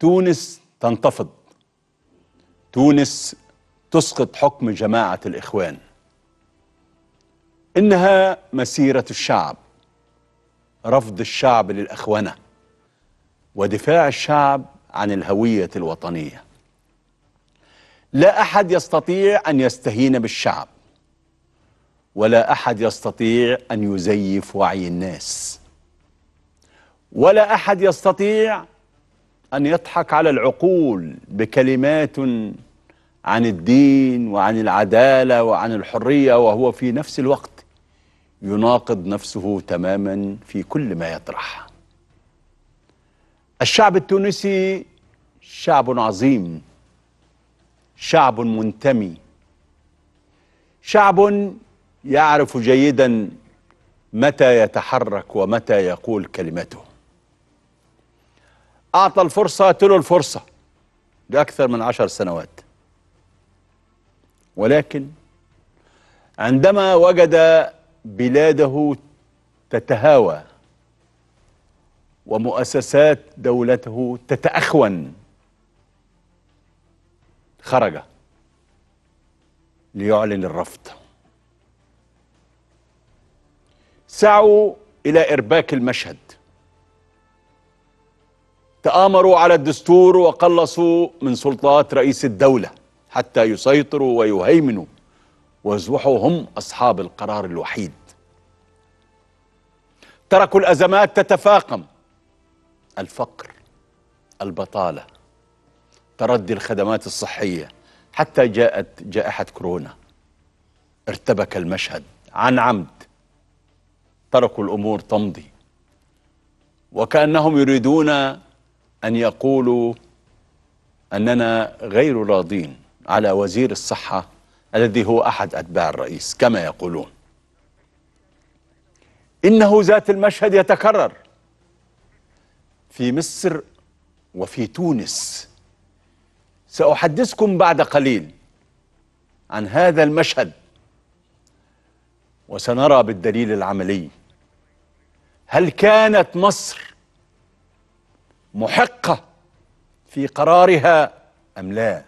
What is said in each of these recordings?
تونس تنتفض تونس تسقط حكم جماعة الإخوان إنها مسيرة الشعب رفض الشعب للأخونة ودفاع الشعب عن الهوية الوطنية لا أحد يستطيع أن يستهين بالشعب ولا أحد يستطيع أن يزيف وعي الناس ولا أحد يستطيع أن يضحك على العقول بكلمات عن الدين وعن العدالة وعن الحرية وهو في نفس الوقت يناقض نفسه تماما في كل ما يطرح الشعب التونسي شعب عظيم شعب منتمي شعب يعرف جيدا متى يتحرك ومتى يقول كلمته أعطى الفرصة تلو الفرصة لأكثر من عشر سنوات ولكن عندما وجد بلاده تتهاوى ومؤسسات دولته تتأخون خرج ليعلن الرفض سعوا إلى إرباك المشهد تآمروا على الدستور وقلصوا من سلطات رئيس الدولة حتى يسيطروا ويهيمنوا ويصبحوا هم أصحاب القرار الوحيد تركوا الأزمات تتفاقم الفقر البطالة تردي الخدمات الصحية حتى جاءت جائحة كورونا ارتبك المشهد عن عمد تركوا الأمور تمضي وكأنهم يريدون أن يقولوا أننا غير راضين على وزير الصحة الذي هو أحد أتباع الرئيس كما يقولون إنه ذات المشهد يتكرر في مصر وفي تونس سأحدثكم بعد قليل عن هذا المشهد وسنرى بالدليل العملي هل كانت مصر محقة في قرارها أم لا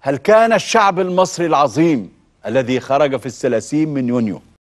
هل كان الشعب المصري العظيم الذي خرج في الثلاثين من يونيو